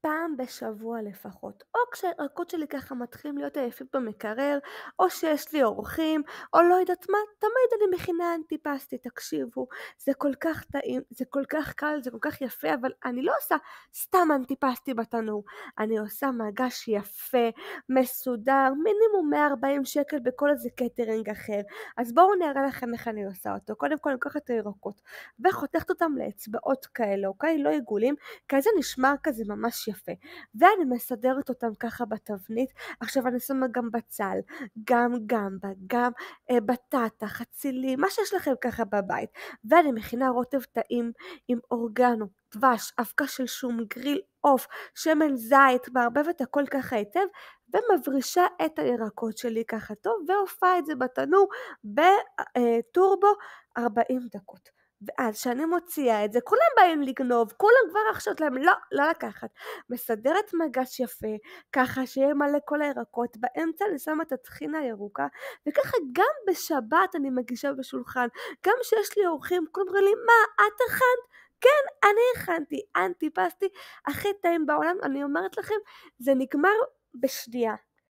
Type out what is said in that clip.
פעם בשבוע לפחות. או כשהירקות שלי ככה מתחילים להיות עייפים במקרר, או שיש לי אורחים, או לא יודעת מה, תמיד אני מכינה אנטיפסטי, תקשיבו. זה כל כך טעים, זה כל כך קל, זה כל כך יפה, אבל אני לא עושה סתם אנטיפסטי בתנור. אני עושה מגש יפה, מסודר, מינימום 140 שקל בכל איזה קטרינג אחר. אז בואו נראה לכם איך אני עושה אותו. קודם כל אני לוקחת את הירקות, וחותכת אותם לאצבעות כאלה, אוקיי? לא עיגולים, כי זה נשמר כזה ממש יפה. ואני מסדרת אותם ככה בתבנית. עכשיו אני שמה גם בצל, גם גמבה, גם אה, בטטה, חצילים, מה שיש לכם ככה בבית. ואני מכינה רוטב טעים עם אורגנו, דבש, אבקה של שום, גריל עוף, שמן זית, מערבבת הכל ככה היטב, ומברישה את הירקות שלי ככה טוב, והופעה את זה בתנור בטורבו 40 דקות. ואז כשאני מוציאה את זה, כולם באים לגנוב, כולם כבר עכשיו להם, לא, לא לקחת. מסדרת מגש יפה, ככה שיהיה מלא כל הירקות, באמצע אני שמה את הטחינה הירוקה, וככה גם בשבת אני מגישה בשולחן, גם כשיש לי אורחים, כולם אומרים לי, מה, את הכנת? כן, אני הכנתי, אנטי פסטי, הכי טעים בעולם, אני אומרת לכם, זה נגמר בשנייה.